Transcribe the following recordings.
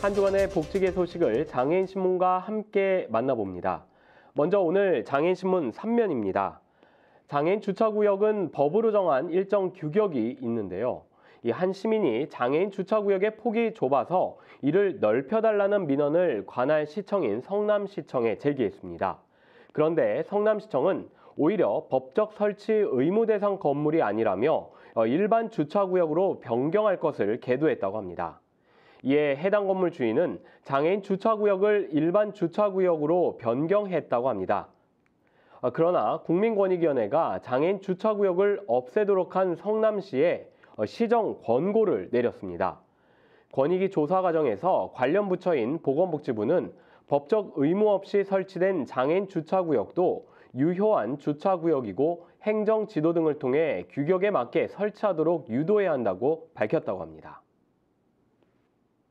한 주간의 복지계 소식을 장애인신문과 함께 만나봅니다. 먼저 오늘 장애인신문 3면입니다. 장애인 주차구역은 법으로 정한 일정 규격이 있는데요. 이 한 시민이 장애인 주차구역의 폭이 좁아서 이를 넓혀달라는 민원을 관할 시청인 성남시청에 제기했습니다. 그런데 성남시청은 오히려 법적 설치 의무 대상 건물이 아니라며 어, 일반 주차구역으로 변경할 것을 계도했다고 합니다. 이에 예, 해당 건물 주인은 장애인 주차구역을 일반 주차구역으로 변경했다고 합니다. 아, 그러나 국민권익위원회가 장애인 주차구역을 없애도록 한 성남시에 어, 시정 권고를 내렸습니다. 권익위 조사 과정에서 관련 부처인 보건복지부는 법적 의무 없이 설치된 장애인 주차구역도 유효한 주차구역이고 행정 지도 등을 통해 규격에 맞게 설치하도록 유도해야 한다고 밝혔다고 합니다.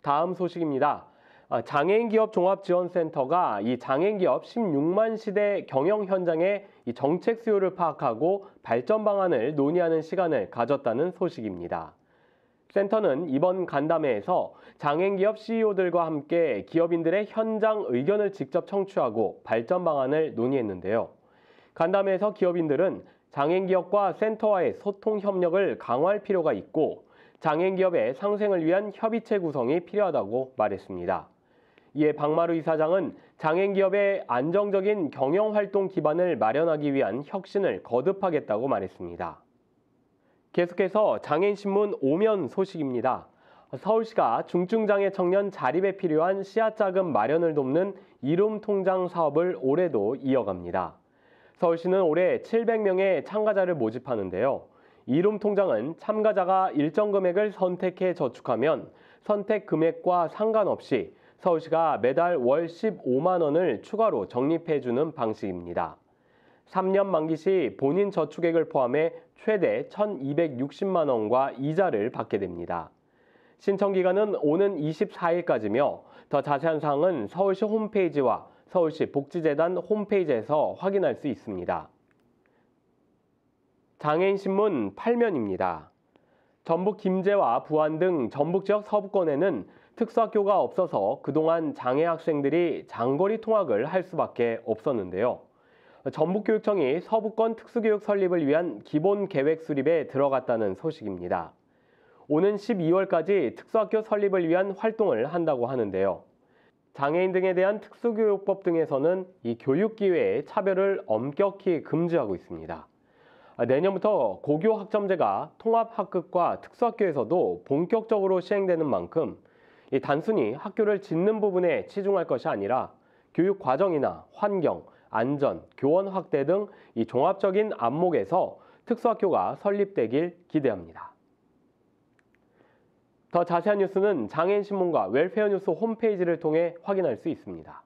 다음 소식입니다. 아, 장애인기업 종합지원센터가 이 장애인기업 16만 시대 경영 현장의 정책 수요를 파악하고 발전 방안을 논의하는 시간을 가졌다는 소식입니다. 센터는 이번 간담회에서 장애인기업 CEO들과 함께 기업인들의 현장 의견을 직접 청취하고 발전 방안을 논의했는데요. 간담회에서 기업인들은 장애인기업과 센터와의 소통 협력을 강화할 필요가 있고 장애인기업의 상생을 위한 협의체 구성이 필요하다고 말했습니다. 이에 박마루 이사장은 장애인기업의 안정적인 경영활동 기반을 마련하기 위한 혁신을 거듭하겠다고 말했습니다. 계속해서 장애인신문 오면 소식입니다. 서울시가 중증장애 청년 자립에 필요한 씨앗자금 마련을 돕는 이룸통장 사업을 올해도 이어갑니다. 서울시는 올해 700명의 참가자를 모집하는데요. 이룸 통장은 참가자가 일정 금액을 선택해 저축하면 선택 금액과 상관없이 서울시가 매달 월 15만 원을 추가로 적립해 주는 방식입니다. 3년 만기 시 본인 저축액을 포함해 최대 1,260만 원과 이자를 받게 됩니다. 신청 기간은 오는 24일까지며 더 자세한 사항은 서울시 홈페이지와 서울시 복지재단 홈페이지에서 확인할 수 있습니다. 장애인신문 8면입니다. 전북 김제와 부안 등 전북 지역 서부권에는 특수학교가 없어서 그동안 장애 학생들이 장거리 통학을 할 수밖에 없었는데요. 전북교육청이 서부권 특수교육 설립을 위한 기본 계획 수립에 들어갔다는 소식입니다. 오는 12월까지 특수학교 설립을 위한 활동을 한다고 하는데요. 장애인 등에 대한 특수교육법 등에서는 이 교육 기회의 차별을 엄격히 금지하고 있습니다. 아, 내년부터 고교 학점제가 통합학급과 특수학교에서도 본격적으로 시행되는 만큼 단순히 학교를 짓는 부분에 치중할 것이 아니라 교육 과정이나 환경, 안전, 교원 확대 등 이 종합적인 안목에서 특수학교가 설립되길 기대합니다. 더 자세한 뉴스는 장애인신문과 웰페어뉴스 홈페이지를 통해 확인할 수 있습니다.